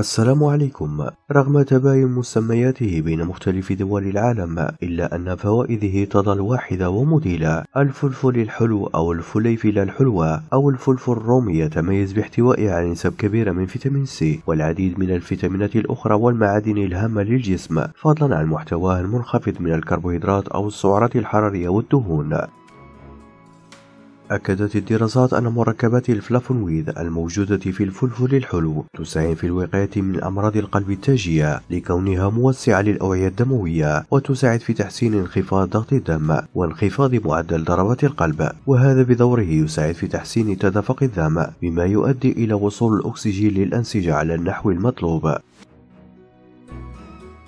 السلام عليكم رغم تباين مسمياته بين مختلف دول العالم إلا أن فوائده تظل واحدة ومذهلة الفلفل الحلو أو الفليفلة الحلوة أو الفلفل الرومي يتميز باحتوائه على نسب كبيرة من فيتامين سي والعديد من الفيتامينات الأخرى والمعادن الهامة للجسم فضلا عن محتواه المنخفض من الكربوهيدرات أو السعرات الحرارية والدهون أكدت الدراسات أن مركبات الفلافونويد الموجودة في الفلفل الحلو تساهم في الوقاية من أمراض القلب التاجية لكونها موسعة للأوعية الدموية وتساعد في تحسين انخفاض ضغط الدم وانخفاض معدل ضربات القلب وهذا بدوره يساعد في تحسين تدفق الدم بما يؤدي إلى وصول الأكسجين للأنسجة على النحو المطلوب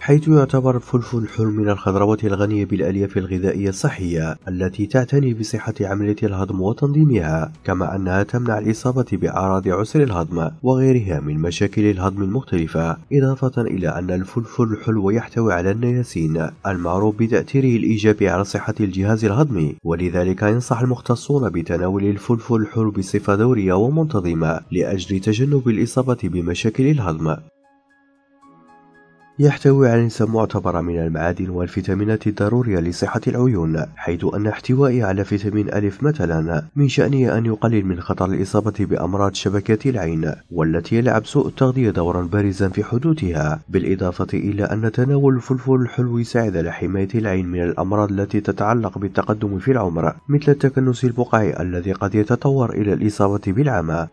حيث يعتبر الفلفل الحر من الخضروات الغنية بالألياف الغذائية الصحية التي تعتني بصحة عملية الهضم وتنظيمها كما أنها تمنع الإصابة بأعراض عسر الهضم وغيرها من مشاكل الهضم المختلفة إضافة إلى أن الفلفل الحلو يحتوي على النياسين المعروف بتأثيره الإيجابي على صحة الجهاز الهضمي ولذلك ينصح المختصون بتناول الفلفل الحلو بصفة دورية ومنتظمة لأجل تجنب الإصابة بمشاكل الهضم يحتوي على نسب معتبرة من المعادن والفيتامينات الضرورية لصحة العيون حيث أن احتوائه على فيتامين ألف مثلا من شأنه أن يقلل من خطر الإصابة بأمراض شبكات العين والتي يلعب سوء التغذية دورا بارزا في حدوثها بالإضافة إلى أن تناول الفلفل الحلو يساعد على حماية العين من الأمراض التي تتعلق بالتقدم في العمر مثل التكنس البقعي الذي قد يتطور إلى الإصابة بالعمى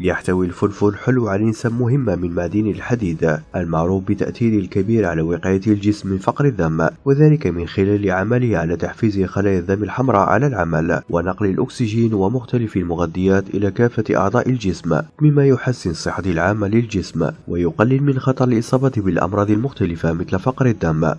يحتوي الفلفل حلو على نسب مهمة من معدن الحديد المعروف بتأثيره الكبير على وقاية الجسم من فقر الدم وذلك من خلال عمله على تحفيز خلايا الدم الحمراء على العمل ونقل الأكسجين ومختلف المغذيات إلى كافة أعضاء الجسم مما يحسن الصحة العامة للجسم ويقلل من خطر الإصابة بالأمراض المختلفة مثل فقر الدم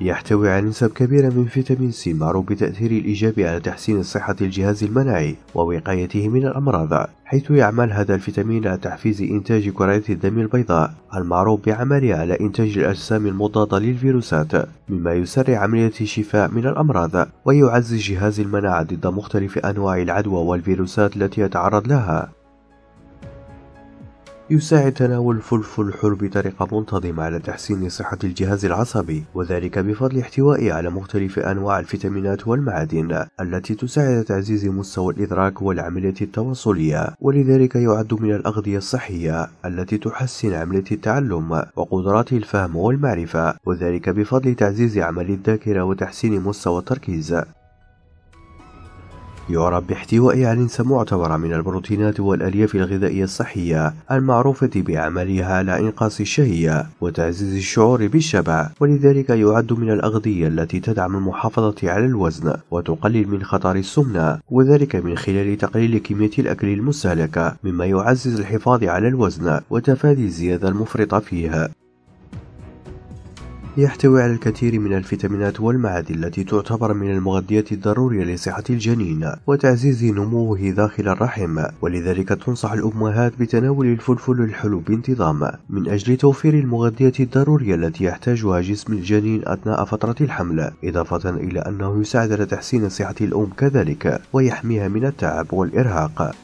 يحتوي على نسب كبيرة من فيتامين سي معروف بتأثيره الإيجابي على تحسين صحة الجهاز المناعي ووقايته من الأمراض حيث يعمل هذا الفيتامين على تحفيز إنتاج كريات الدم البيضاء المعروف بعمله على إنتاج الأجسام المضادة للفيروسات مما يسرع عملية الشفاء من الأمراض ويعزز جهاز المناعة ضد مختلف أنواع العدوى والفيروسات التي يتعرض لها يساعد تناول الفلفل الحر بطريقة منتظمة على تحسين صحة الجهاز العصبي وذلك بفضل احتوائه على مختلف أنواع الفيتامينات والمعادن التي تساعد تعزيز مستوى الإدراك والعملية التواصلية ولذلك يعد من الأغذية الصحية التي تحسن عملية التعلم وقدرات الفهم والمعرفة وذلك بفضل تعزيز عمل الذاكرة وتحسين مستوى التركيز يعرف باحتواء على نسبة معتبرة من البروتينات والألياف الغذائية الصحية المعروفة بعملها على إنقاص الشهية وتعزيز الشعور بالشبع ولذلك يعد من الأغذية التي تدعم المحافظة على الوزن وتقلل من خطر السمنة وذلك من خلال تقليل كمية الأكل المستهلكة مما يعزز الحفاظ على الوزن وتفادي الزيادة المفرطة فيها يحتوي على الكثير من الفيتامينات والمعادن التي تعتبر من المغذيات الضرورية لصحة الجنين وتعزيز نموه داخل الرحم ولذلك تنصح الأمهات بتناول الفلفل الحلو بانتظام من أجل توفير المغذيات الضرورية التي يحتاجها جسم الجنين أثناء فترة الحمل إضافة إلى أنه يساعد على تحسين صحة الأم كذلك ويحميها من التعب والإرهاق